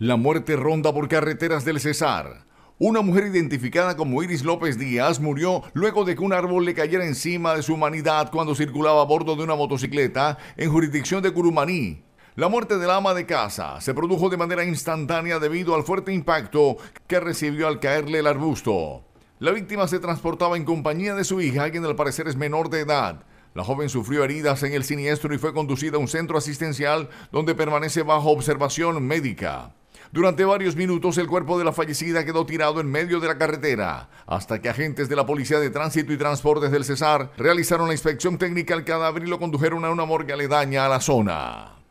La muerte ronda por carreteras del Cesar. Una mujer identificada como Iris López Díaz murió luego de que un árbol le cayera encima de su humanidad cuando circulaba a bordo de una motocicleta en jurisdicción de Curumaní. La muerte del ama de casa se produjo de manera instantánea debido al fuerte impacto que recibió al caerle el arbusto. La víctima se transportaba en compañía de su hija, quien al parecer es menor de edad. La joven sufrió heridas en el siniestro y fue conducida a un centro asistencial donde permanece bajo observación médica. Durante varios minutos el cuerpo de la fallecida quedó tirado en medio de la carretera, hasta que agentes de la Policía de Tránsito y Transportes del Cesar realizaron la inspección técnica al cadáver y lo condujeron a una morgue aledaña a la zona.